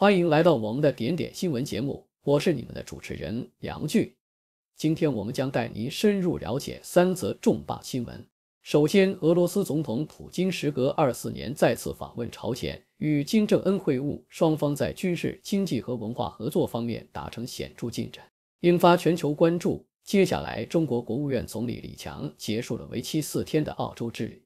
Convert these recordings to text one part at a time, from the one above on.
欢迎来到我们的点点新闻节目，我是你们的主持人杨俊。今天我们将带您深入了解三则重磅新闻。首先，俄罗斯总统普京时隔二四年再次访问朝鲜，与金正恩会晤，双方在军事、经济和文化合作方面达成显著进展，引发全球关注。接下来，中国国务院总理李强结束了为期四天的澳洲之旅。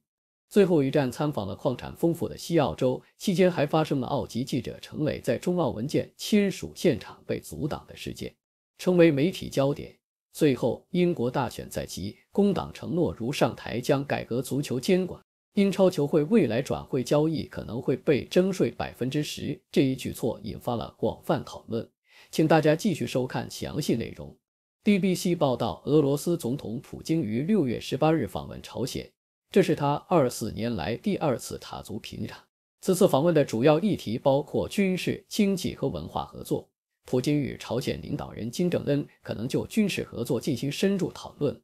最后一站，参访了矿产丰富的西澳洲，期间还发生了澳籍记者陈磊在中澳文件签署现场被阻挡的事件，成为媒体焦点。最后，英国大选在即，工党承诺如上台将改革足球监管，英超球会未来转会交易可能会被征税百分之十，这一举措引发了广泛讨论。请大家继续收看详细内容。BBC 报道，俄罗斯总统普京于六月十八日访问朝鲜。这是他二四年来第二次踏足平壤。此次访问的主要议题包括军事、经济和文化合作。普京与朝鲜领导人金正恩可能就军事合作进行深入讨论，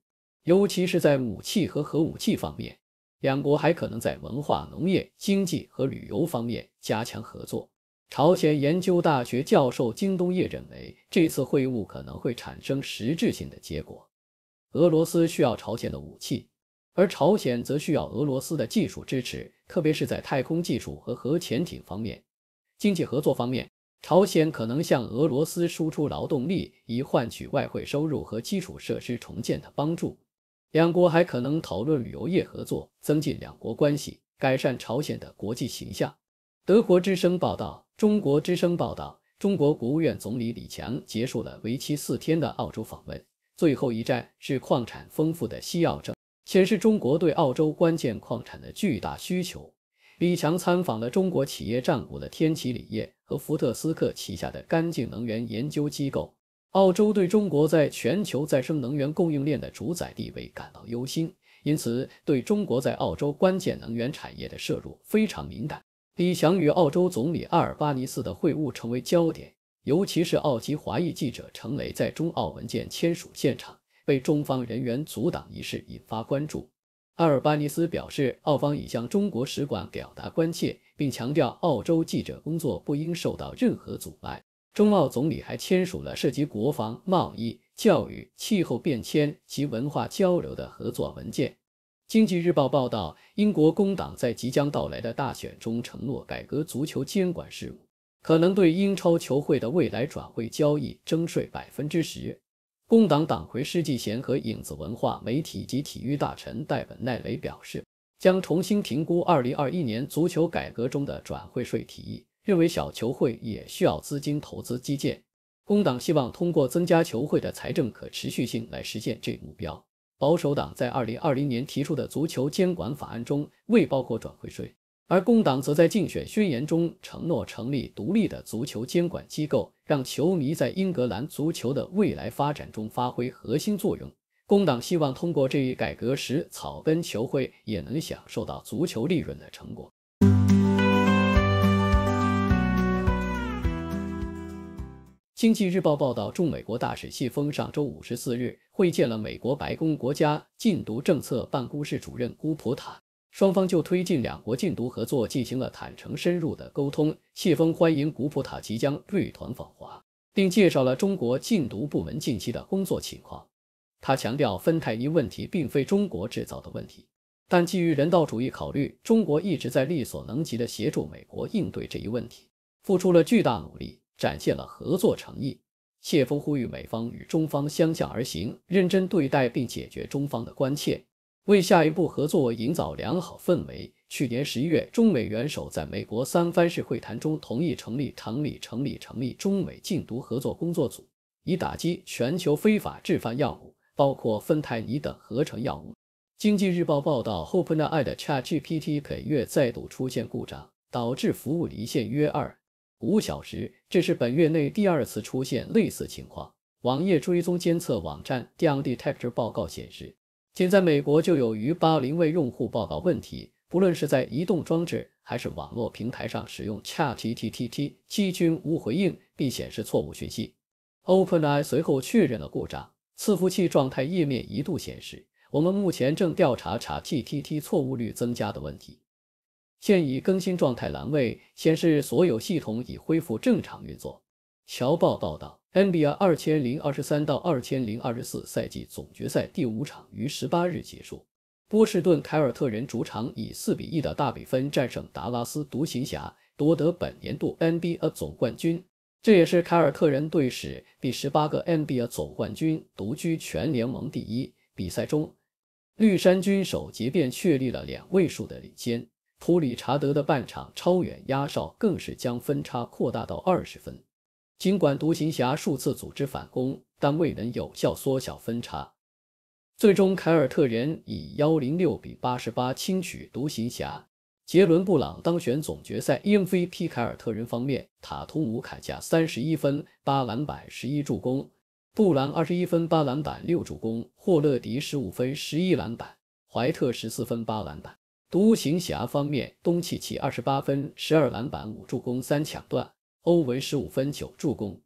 尤其是在武器和核武器方面。两国还可能在文化、农业、经济和旅游方面加强合作。朝鲜研究大学教授金东烨认为，这次会晤可能会产生实质性的结果。俄罗斯需要朝鲜的武器。而朝鲜则需要俄罗斯的技术支持，特别是在太空技术和核潜艇方面。经济合作方面，朝鲜可能向俄罗斯输出劳动力，以换取外汇收入和基础设施重建的帮助。两国还可能讨论旅游业合作，增进两国关系，改善朝鲜的国际形象。德国之声报道，中国之声报道，中国国务院总理李强结束了为期四天的澳洲访问，最后一站是矿产丰富的西澳州。显示中国对澳洲关键矿产的巨大需求。李强参访了中国企业占股的天齐锂业和福特斯克旗下的干净能源研究机构。澳洲对中国在全球再生能源供应链的主宰地位感到忧心，因此对中国在澳洲关键能源产业的摄入非常敏感。李强与澳洲总理阿尔巴尼斯的会晤成为焦点，尤其是澳籍华裔记者程磊在中澳文件签署现场。被中方人员阻挡一事引发关注。阿尔巴尼斯表示，澳方已向中国使馆表达关切，并强调澳洲记者工作不应受到任何阻碍。中澳总理还签署了涉及国防、贸易、教育、气候变迁及文化交流的合作文件。经济日报报道，英国工党在即将到来的大选中承诺改革足球监管事务，可能对英超球会的未来转会交易征税百分之十。工党党魁施纪贤和影子文化媒体及体育大臣戴本奈雷表示，将重新评估二零二一年足球改革中的转会税提议，认为小球会也需要资金投资基建。工党希望通过增加球会的财政可持续性来实现这一目标。保守党在二零二零年提出的足球监管法案中未包括转会税。而工党则在竞选宣言中承诺成立独立的足球监管机构，让球迷在英格兰足球的未来发展中发挥核心作用。工党希望通过这一改革，使草根球会也能享受到足球利润的成果。经济日报报道，驻美国大使谢锋上周五十四日会见了美国白宫国家禁毒政策办公室主任古普塔。双方就推进两国禁毒合作进行了坦诚深入的沟通。谢峰欢迎古普塔即将率团访华，并介绍了中国禁毒部门近期的工作情况。他强调，芬太尼问题并非中国制造的问题，但基于人道主义考虑，中国一直在力所能及的协助美国应对这一问题，付出了巨大努力，展现了合作诚意。谢峰呼吁美方与中方相向而行，认真对待并解决中方的关切。为下一步合作营造良好氛围。去年十一月，中美元首在美国三藩市会谈中同意成立成立成立成立中美禁毒合作工作组，以打击全球非法制贩药物，包括芬太尼等合成药物。经济日报报道，OpenAI 的 ChatGPT 本月再度出现故障，导致服务离线约二五小时，这是本月内第二次出现类似情况。网页追踪监测网站 d o n d e t e c t o r 报告显示。仅在美国就有逾八零位用户报告问题，不论是在移动装置还是网络平台上使用 ChatGPT，机均无回应并显示错误讯息。OpenAI 随后确认了故障，伺服器状态页面一度显示“我们目前正调查 ChatGPT 错误率增加的问题”，现已更新状态栏位显示所有系统已恢复正常运作。《侨报》报道。NBA 二千零二十三到二千零二十四赛季总决赛第五场于十八日结束，波士顿凯尔特人主场以四比一的大比分战胜达拉斯独行侠，夺得本年度 NBA 总冠军。这也是凯尔特人队史第十八个 NBA 总冠军，独居全联盟第一。比赛中，绿衫军首节便确立了两位数的领先，普里查德的半场超远压哨更是将分差扩大到二十分。尽管独行侠数次组织反攻，但未能有效缩小分差。最终，凯尔特人以幺零六比八十八轻取独行侠。杰伦·布朗当选总决赛 MVP。凯尔特人方面，塔图姆砍下三十一分、八篮板、十一助攻；布朗二十一分、八篮板、六助攻；霍勒迪十五分、十一篮板；怀特十四分、八篮板。独行侠方面，东契奇二十八分、十二篮板、五助攻、三抢断。欧文十五分九助攻，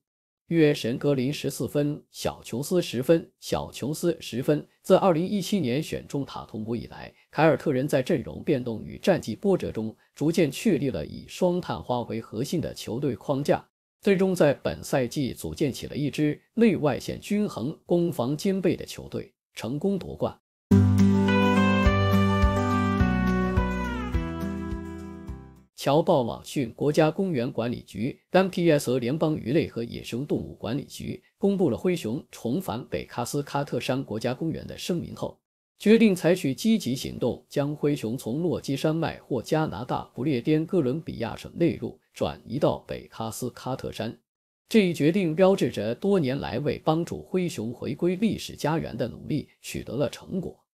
约什格林十四分，小琼斯十分，小琼斯十分。自二零一七年选中塔图姆以来，凯尔特人在阵容变动与战绩波折中，逐渐确立了以双探花为核心的球队框架，最终在本赛季组建起了一支内外线均衡、攻防兼备的球队，成功夺冠。《侨报网》讯，国家公园管理局 m p s 和联邦鱼类和野生动物管理局公布了灰熊重返北喀斯喀特山国家公园的声明后，决定采取积极行动，将灰熊从落基山脉或加拿大不列颠哥伦比亚省内陆转移到北喀斯喀特山。这一决定标志着多年来为帮助灰熊回归历史家园的努力取得了成果。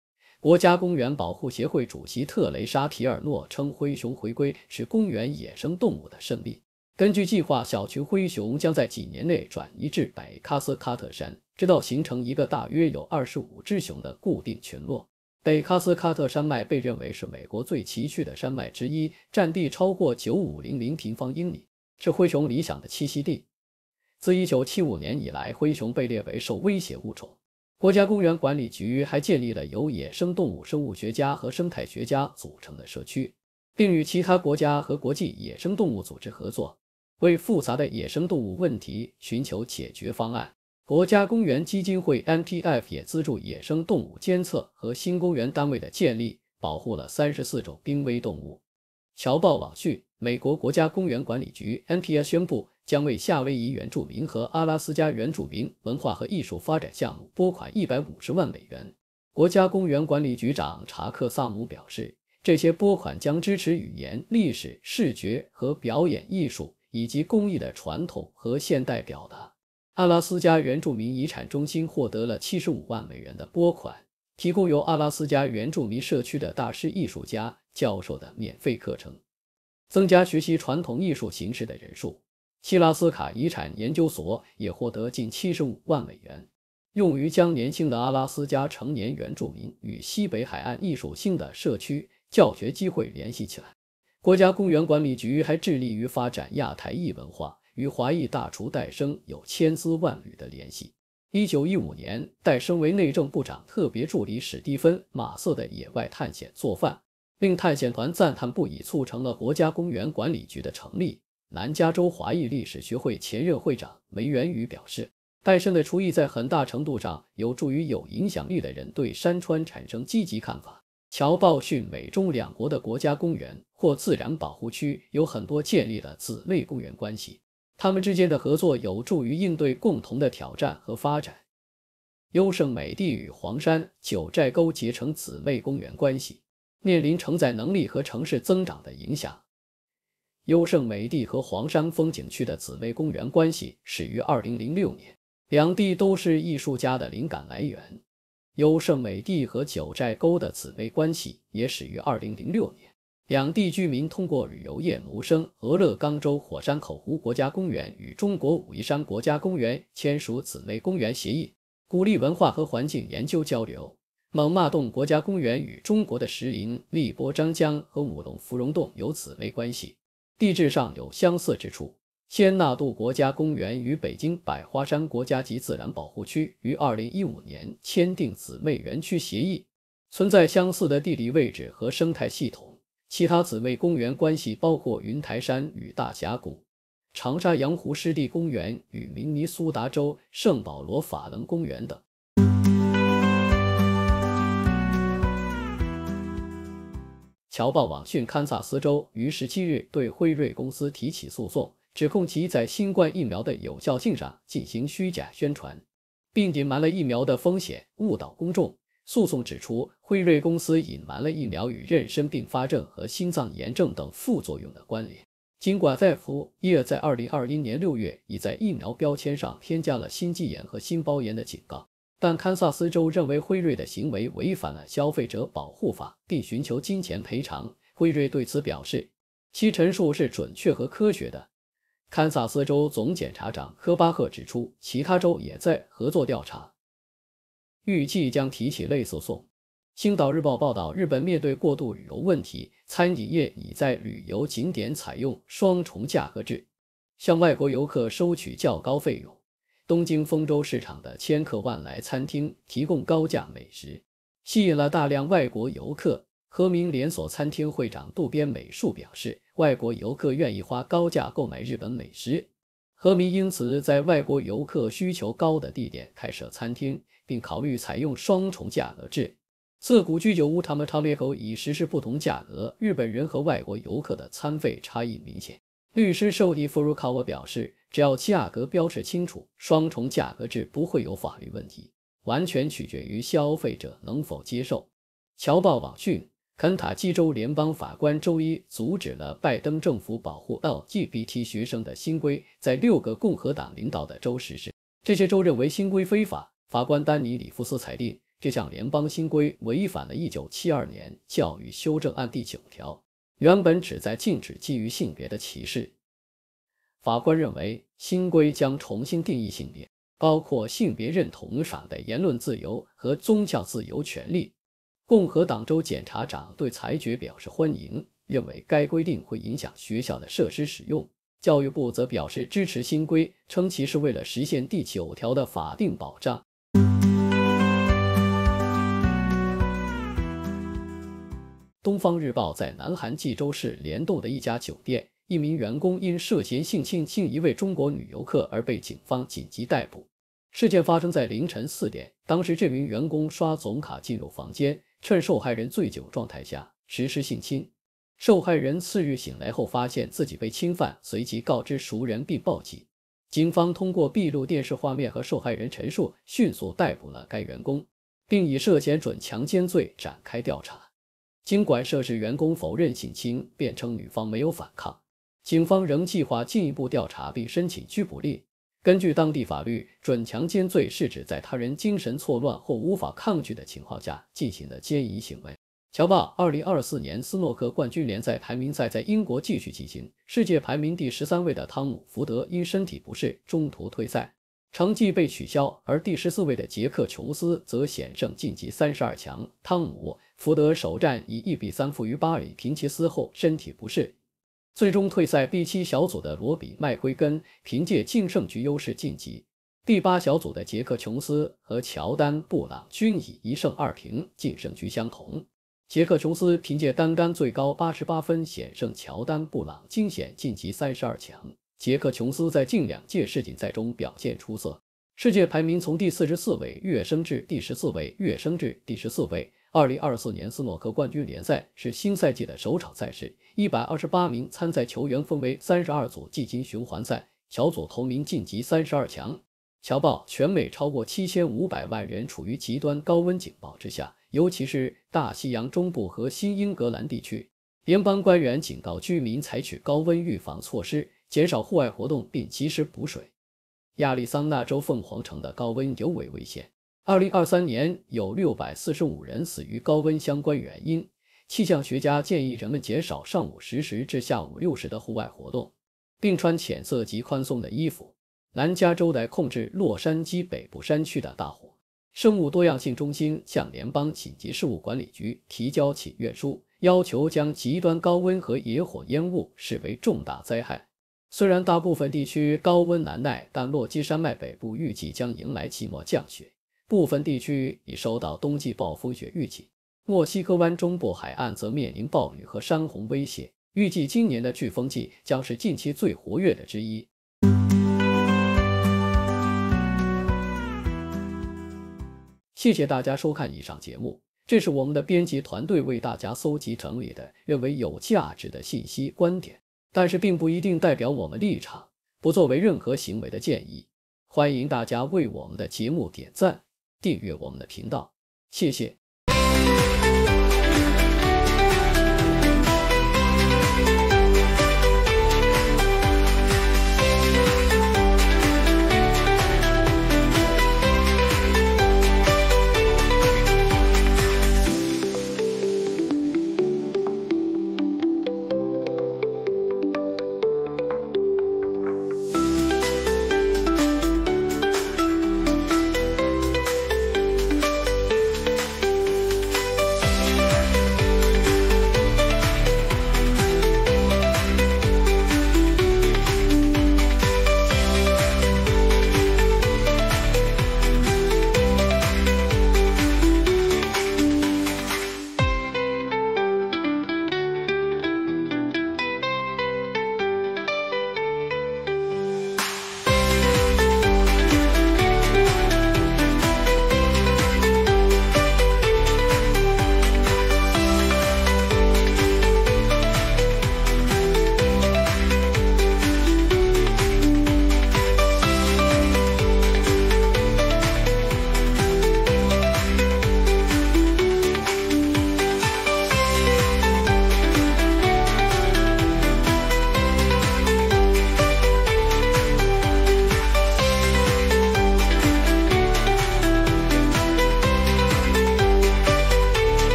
国家公园保护协会主席特雷莎·提尔诺称，灰熊回归是公园野生动物的胜利。根据计划，小群灰熊将在几年内转移至北喀斯喀特山，直到形成一个大约有二十五只熊的固定群落。北喀斯喀特山脉被认为是美国最崎岖的山脉之一，占地超过九五零零平方英里，是灰熊理想的栖息地。自一九七五年以来，灰熊被列为受威胁物种。国家公园管理局还建立了由野生动物生物学家和生态学家组成的社区，并与其他国家和国际野生动物组织合作，为复杂的野生动物问题寻求解决方案。国家公园基金会 （NPF） 也资助野生动物监测和新公园单位的建立，保护了三十四种濒危动物。侨报网讯，美国国家公园管理局 （NPS） 宣布。将为夏威夷原住民和阿拉斯加原住民文化和艺术发展项目拨款一百五十万美元。国家公园管理局长查克·萨姆表示，这些拨款将支持语言、历史、视觉和表演艺术以及工艺的传统和现代表达。阿拉斯加原住民遗产中心获得了七十五万美元的拨款，提供由阿拉斯加原住民社区的大师艺术家教授的免费课程，增加学习传统艺术形式的人数。希拉斯卡遗产研究所也获得近七十五万美元，用于将年轻的阿拉斯加成年原住民与西北海岸艺术性的社区教学机会联系起来。国家公园管理局还致力于发展亚太裔文化，与华裔大厨戴生有千丝万缕的联系。一九一五年，戴生为内政部长特别助理史蒂芬马瑟的野外探险做饭，令探险团赞叹不已，促成了国家公园管理局的成立。南加州华裔历史学会前任会长梅元宇表示，戴胜的厨艺在很大程度上有助于有影响力的人对山川产生积极看法。乔报讯，美中两国的国家公园或自然保护区有很多建立了姊妹公园关系，他们之间的合作有助于应对共同的挑战和发展。优胜美地与黄山、九寨沟结成姊妹公园关系，面临承载能力和城市增长的影响。优胜美地和黄山风景区的紫薇公园关系始于2006年，两地都是艺术家的灵感来源。优胜美地和九寨沟的姊妹关系也始于2006年，两地居民通过旅游业谋生。俄勒冈州火山口湖国家公园与中国武夷山国家公园签署紫薇公园协议，鼓励文化和环境研究交流。猛犸洞国家公园与中国的石林、荔波、张江和武隆芙蓉洞有紫薇关系。地质上有相似之处，仙纳度国家公园与北京百花山国家级自然保护区于2015年签订姊妹园区协议，存在相似的地理位置和生态系统。其他姊妹公园关系包括云台山与大峡谷、长沙洋湖湿地公园与明尼苏达州圣保罗法伦公园等。侨报网讯，堪萨斯州于十七日对辉瑞公司提起诉讼，指控其在新冠疫苗的有效性上进行虚假宣传，并隐瞒了疫苗的风险，误导公众。诉讼指出，辉瑞公司隐瞒了疫苗与妊娠并发症和心脏炎症等副作用的关联，尽管在福叶在二零二一年六月已在疫苗标签上添加了心肌炎和心包炎的警告。但堪萨斯州认为辉瑞的行为违反了消费者保护法，并寻求金钱赔偿。辉瑞对此表示，其陈述是准确和科学的。堪萨斯州总检察长科巴赫指出，其他州也在合作调查，预计将提起类诉讼。青岛日报报道，日本面对过度旅游问题，餐饮业已在旅游景点采用双重价格制，向外国游客收取较高费用。东京丰州市场的千客万来餐厅提供高价美食，吸引了大量外国游客。和名连锁餐厅会长渡边美树表示，外国游客愿意花高价购买日本美食。和名因此在外国游客需求高的地点开设餐厅，并考虑采用双重价格制。自古居酒屋他们超裂口已实施不同价格，日本人和外国游客的餐费差异明显。律师受野福鲁卡沃表示。只要价格标示清楚，双重价格制不会有法律问题，完全取决于消费者能否接受。侨报网讯，肯塔基州联邦法官周一阻止了拜登政府保护 LGBT 学生的新规在六个共和党领导的州实施。这些州认为新规非法。法官丹尼里夫斯裁定，这项联邦新规违反了1972年教育修正案第九条，原本旨在禁止基于性别的歧视。法官认为，新规将重新定义性别，包括性别认同上的言论自由和宗教自由权利。共和党州检察长对裁决表示欢迎，认为该规定会影响学校的设施使用。教育部则表示支持新规，称其是为了实现第九条的法定保障。东方日报在南韩济州市联动的一家酒店。一名员工因涉嫌性侵性一位中国女游客而被警方紧急逮捕。事件发生在凌晨四点，当时这名员工刷总卡进入房间，趁受害人醉酒状态下实施性侵。受害人次日醒来后发现自己被侵犯，随即告知熟人并报警。警方通过闭路电视画面和受害人陈述，迅速逮捕了该员工，并以涉嫌准强奸罪展开调查。尽管涉事员工否认性侵，辩称女方没有反抗。警方仍计划进一步调查，并申请拘捕令。根据当地法律，准强奸罪是指在他人精神错乱或无法抗拒的情况下进行的奸淫行为。乔巴，二零二四年斯诺克冠军联赛排名赛在英国继续进行。世界排名第十三位的汤姆福德因身体不适中途退赛，成绩被取消。而第十四位的杰克琼斯则险胜晋级三十二强。汤姆福德首战以一比三负于巴里平奇斯后，身体不适。最终退赛，第七小组的罗比·麦奎根凭借净胜局优势晋级。第八小组的杰克·琼斯和乔丹·布朗均以一胜二平净胜局相同。杰克·琼斯凭借单杆最高八十八分险胜乔丹·布朗，惊险晋级三十二强。杰克·琼斯在近两届世锦赛中表现出色，世界排名从第四十四位跃升至第十四位，跃升至第十四位。二零二四年斯诺克冠军联赛是新赛季的首场赛事。一百二十八名参赛球员分为三十二组进行循环赛，小组头名晋级三十二强。《侨报》：全美超过七千五百万人处于极端高温警报之下，尤其是大西洋中部和新英格兰地区。联邦官员警告居民采取高温预防措施，减少户外活动并及时补水。亚利桑那州凤凰城的高温尤为危险。二零二三年有六百四十五人死于高温相关原因。气象学家建议人们减少上午十时至下午六时的户外活动，并穿浅色及宽松的衣服。南加州来控制洛杉矶北部山区的大火。生物多样性中心向联邦紧急事务管理局提交请愿书，要求将极端高温和野火烟雾视为重大灾害。虽然大部分地区高温难耐，但落基山脉北部预计将迎来期末降雪。部分地区已收到冬季暴风雪预警，墨西哥湾中部海岸则面临暴雨和山洪威胁。预计今年的飓风季将是近期最活跃的之一。谢谢大家收看以上节目，这是我们的编辑团队为大家搜集整理的认为有价值的信息观点，但是并不一定代表我们立场，不作为任何行为的建议。欢迎大家为我们的节目点赞。订阅我们的频道，谢谢。